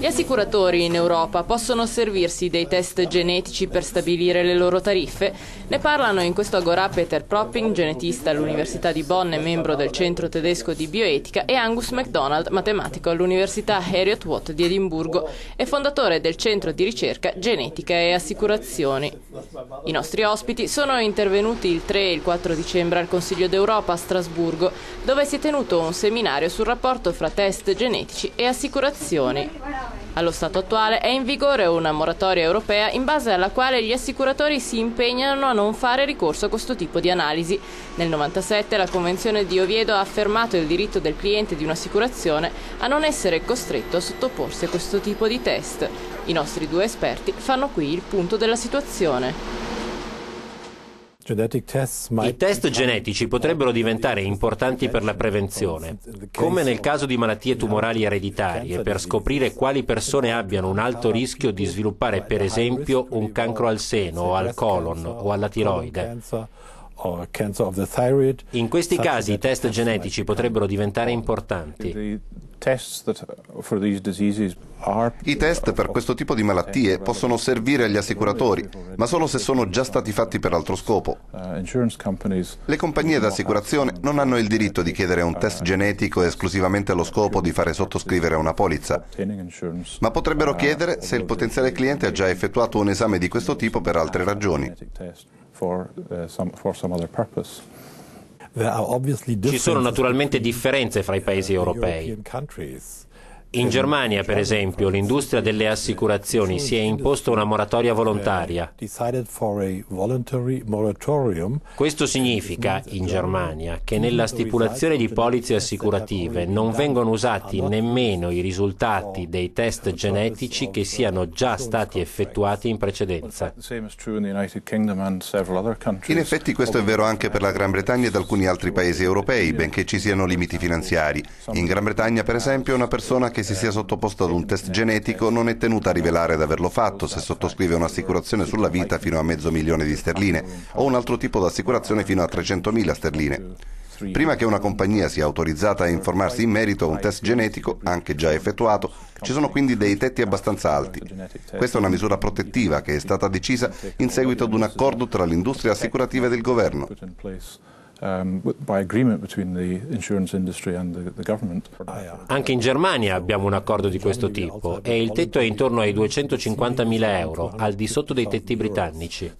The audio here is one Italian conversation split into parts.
Gli assicuratori in Europa possono servirsi dei test genetici per stabilire le loro tariffe? Ne parlano in questo agora Peter Propping, genetista all'Università di Bonn e membro del Centro Tedesco di Bioetica, e Angus MacDonald, matematico all'Università Harriet Watt di Edimburgo e fondatore del Centro di ricerca Genetica e Assicurazioni. I nostri ospiti sono intervenuti il 3 e il 4 dicembre al Consiglio d'Europa a Strasburgo, dove si è tenuto un seminario sul rapporto fra test genetici e assicurazioni. Allo stato attuale è in vigore una moratoria europea in base alla quale gli assicuratori si impegnano a non fare ricorso a questo tipo di analisi. Nel 1997 la Convenzione di Oviedo ha affermato il diritto del cliente di un'assicurazione a non essere costretto a sottoporsi a questo tipo di test. I nostri due esperti fanno qui il punto della situazione. I test genetici potrebbero diventare importanti per la prevenzione, come nel caso di malattie tumorali ereditarie, per scoprire quali persone abbiano un alto rischio di sviluppare per esempio un cancro al seno o al colon o alla tiroide. In questi casi i test genetici potrebbero diventare importanti. I test per questo tipo di malattie possono servire agli assicuratori, ma solo se sono già stati fatti per altro scopo. Uh, Le compagnie d'assicurazione non hanno il diritto di chiedere un test genetico esclusivamente allo scopo di fare sottoscrivere una polizza, ma potrebbero uh, chiedere se il potenziale cliente ha già effettuato un esame di questo tipo per altre ragioni. Ci sono naturalmente differenze fra i paesi europei. In Germania, per esempio, l'industria delle assicurazioni si è imposta una moratoria volontaria. Questo significa, in Germania, che nella stipulazione di polizze assicurative non vengono usati nemmeno i risultati dei test genetici che siano già stati effettuati in precedenza. In effetti questo è vero anche per la Gran Bretagna ed alcuni altri paesi europei, benché ci siano limiti finanziari. In Gran Bretagna, per esempio, una persona che che si sia sottoposto ad un test genetico non è tenuta a rivelare di averlo fatto se sottoscrive un'assicurazione sulla vita fino a mezzo milione di sterline o un altro tipo di assicurazione fino a 300.000 sterline. Prima che una compagnia sia autorizzata a informarsi in merito a un test genetico, anche già effettuato, ci sono quindi dei tetti abbastanza alti. Questa è una misura protettiva che è stata decisa in seguito ad un accordo tra l'industria assicurativa e il governo. Um, Anche in Germania abbiamo un accordo di questo tipo e il tetto è intorno ai 250.000 euro, al di sotto dei tetti britannici.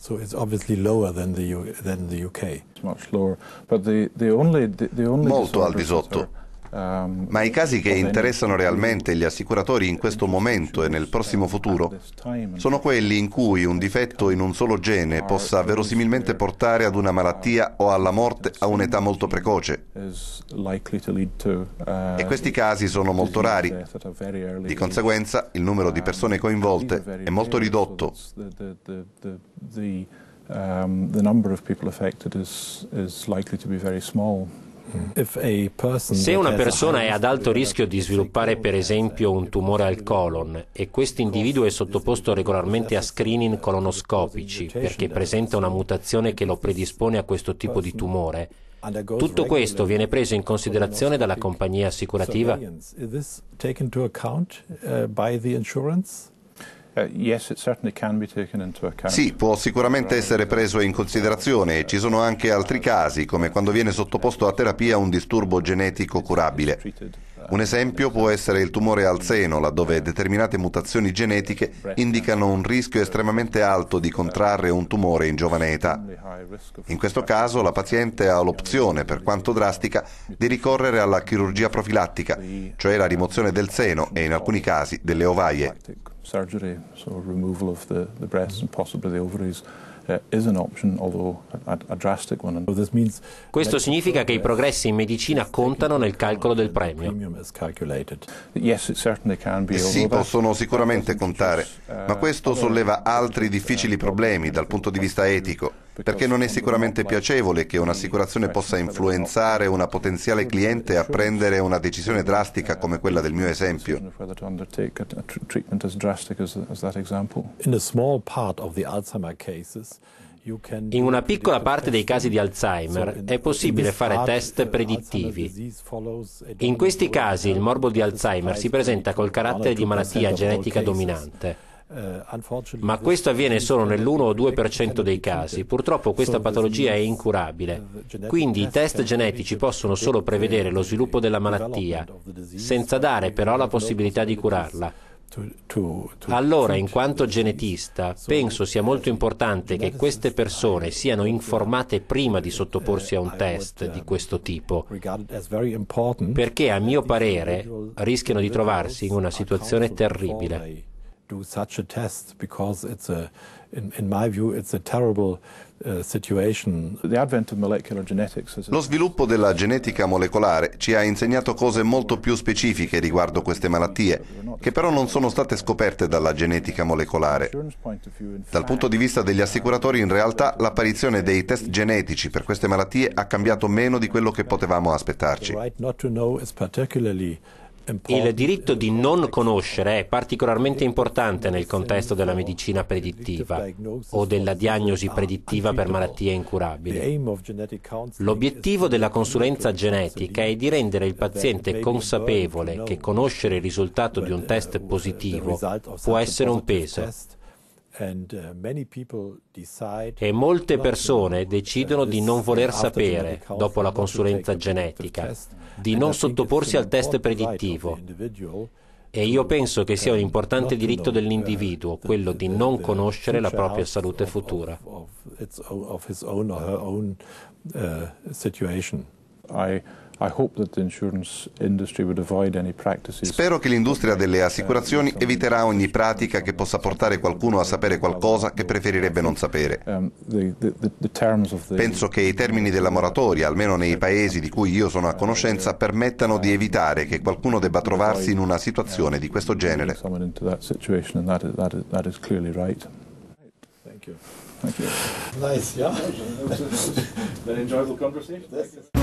Molto al di sotto. Ehm, Ma i casi che interessano realmente gli assicuratori in questo momento e nel prossimo futuro sono quelli in cui un difetto in un solo gene possa verosimilmente portare ad una malattia o alla morte a un'età molto precoce. Uh, e questi casi sono molto rari. Di conseguenza il numero di persone um, coinvolte è molto ridotto. Um, the number of people affected is, is likely to be very small. Se una persona è ad alto rischio di sviluppare per esempio un tumore al colon e questo individuo è sottoposto regolarmente a screening colonoscopici perché presenta una mutazione che lo predispone a questo tipo di tumore, tutto questo viene preso in considerazione dalla compagnia assicurativa? Eh, sì, può sicuramente essere preso in considerazione. e Ci sono anche altri casi, come quando viene sottoposto a terapia un disturbo genetico curabile. Un esempio può essere il tumore al seno, laddove determinate mutazioni genetiche indicano un rischio estremamente alto di contrarre un tumore in giovane età. In questo caso la paziente ha l'opzione, per quanto drastica, di ricorrere alla chirurgia profilattica, cioè la rimozione del seno e in alcuni casi delle ovaie surgery, so removal of the, the breasts and possibly the ovaries, uh, Questo significa che i progressi in medicina contano nel calcolo del premio. Eh sì, possono sicuramente contare, ma questo uh, solleva uh, altri difficili problemi dal punto di vista etico perché non è sicuramente piacevole che un'assicurazione possa influenzare una potenziale cliente a prendere una decisione drastica come quella del mio esempio. In una piccola parte dei casi di Alzheimer è possibile fare test uh, predittivi. In questi casi il morbo di Alzheimer si presenta col carattere di malattia genetica dominante. Eh, Ma questo avviene solo nell'1 o 2% dei casi. Purtroppo questa patologia è incurabile. Quindi i test genetici possono solo prevedere lo sviluppo della malattia, senza dare però la possibilità di curarla. Allora, in quanto genetista, penso sia molto importante che queste persone siano informate prima di uh, sottoporsi a un test di uh, questo tipo, perché a mio parere rischiano di trovarsi in una situazione terribile do such a test because it's a, in, in my view, it's a terrible uh, Lo sviluppo della genetica molecolare ci ha insegnato cose molto più specifiche riguardo queste malattie, che però non sono state scoperte dalla genetica molecolare. Dal punto di vista degli assicuratori, in realtà, l'apparizione dei test genetici per queste malattie ha cambiato meno di quello che potevamo aspettarci. Il diritto di eh, non conoscere è particolarmente importante nel contesto della medicina predittiva o della diagnosi predittiva per malattie incurabili. L'obiettivo della consulenza genetica è di rendere il paziente consapevole che conoscere il risultato di un test positivo può essere un peso Uh, e molte persone uh, decidono di non voler sapere, dopo la consulenza genetica, di non sottoporsi al test predittivo. E io penso che sia un importante diritto uh, dell'individuo quello di non conoscere la propria salute futura. I Spero che l'industria delle assicurazioni eviterà ogni pratica che possa portare qualcuno a sapere qualcosa che preferirebbe non sapere. Um, Penso che i termini della moratoria, almeno nei paesi di cui io sono a conoscenza, permettano di evitare che qualcuno debba trovarsi in una situazione di questo genere. Thank you. Thank you. Nice, yeah. An enjoyable conversation.